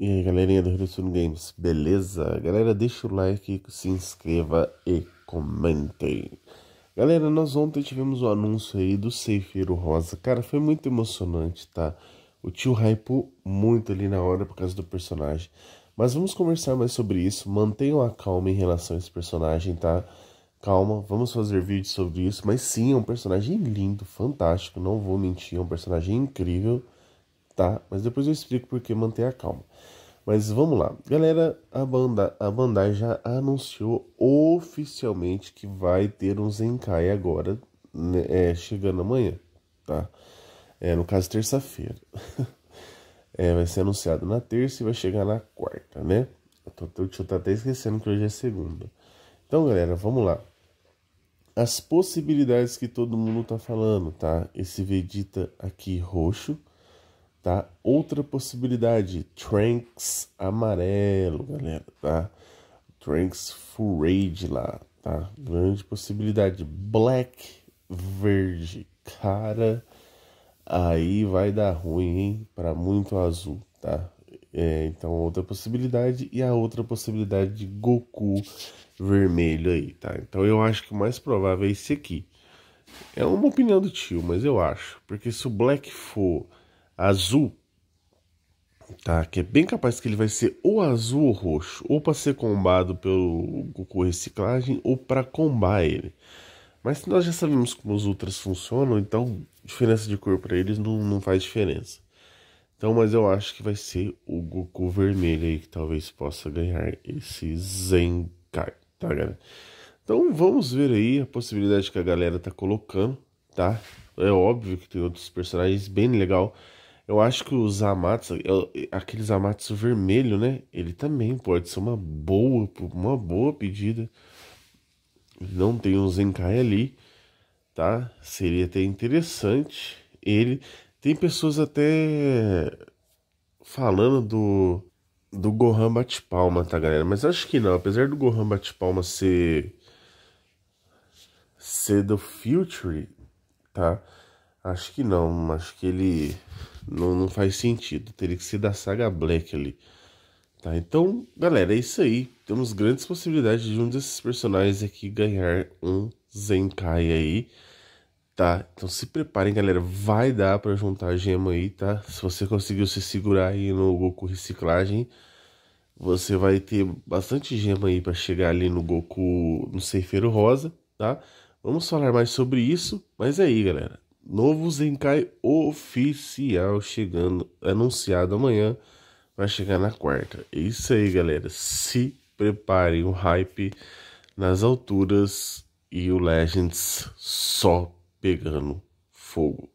E aí, galerinha do Revolution Games, beleza? Galera, deixa o like, se inscreva e comentem. Galera, nós ontem tivemos o um anúncio aí do Seifeiro Rosa. Cara, foi muito emocionante, tá? O tio hypou muito ali na hora por causa do personagem. Mas vamos conversar mais sobre isso. Mantenham a calma em relação a esse personagem, tá? Calma, vamos fazer vídeo sobre isso. Mas sim, é um personagem lindo, fantástico, não vou mentir, é um personagem incrível tá? Mas depois eu explico por que manter a calma. Mas vamos lá. Galera, a, banda, a Bandai já anunciou oficialmente que vai ter um Zenkai agora, né, é, chegando amanhã, tá? É, no caso, terça-feira. é, vai ser anunciado na terça e vai chegar na quarta, né? Eu tô, tô, tô tá até esquecendo que hoje é segunda. Então, galera, vamos lá. As possibilidades que todo mundo tá falando, tá? Esse Vegeta aqui roxo tá? Outra possibilidade, Tranks amarelo, galera, tá? Tranks full rage lá, tá? Grande possibilidade, black verde, cara, aí vai dar ruim, hein? Para muito azul, tá? É, então outra possibilidade e a outra possibilidade de Goku vermelho aí, tá? Então eu acho que o mais provável é esse aqui. É uma opinião do tio, mas eu acho, porque se o Black for azul, tá? Que é bem capaz que ele vai ser ou azul ou roxo, ou para ser combado pelo Goku Reciclagem, ou para combar ele. Mas nós já sabemos como os Ultras funcionam, então diferença de cor para eles não, não faz diferença. Então, mas eu acho que vai ser o Goku vermelho aí que talvez possa ganhar esse Zenkai, tá, galera? Então vamos ver aí a possibilidade que a galera tá colocando, tá? É óbvio que tem outros personagens bem legal eu acho que os Zamatsu, aqueles aquele Zamatsu vermelho, né? Ele também pode ser uma boa, uma boa pedida. Não tem um Zenkai ali, tá? Seria até interessante. Ele tem pessoas até falando do do Gohan bate palma, tá, galera? Mas acho que não, apesar do Gohan bate palma ser ser do Future, tá? Acho que não, acho que ele não, não faz sentido. Teria que ser da saga Black ali. Tá, então, galera, é isso aí. Temos grandes possibilidades de um desses personagens aqui ganhar um Zenkai aí. Tá, então se preparem, galera. Vai dar para juntar gema aí, tá? Se você conseguiu se segurar aí no Goku Reciclagem, você vai ter bastante gema aí para chegar ali no Goku, no Ceifeiro Rosa, tá? Vamos falar mais sobre isso, mas é aí, galera. Novo Zenkai oficial chegando, anunciado amanhã, vai chegar na quarta. É isso aí, galera. Se preparem o hype nas alturas e o Legends só pegando fogo.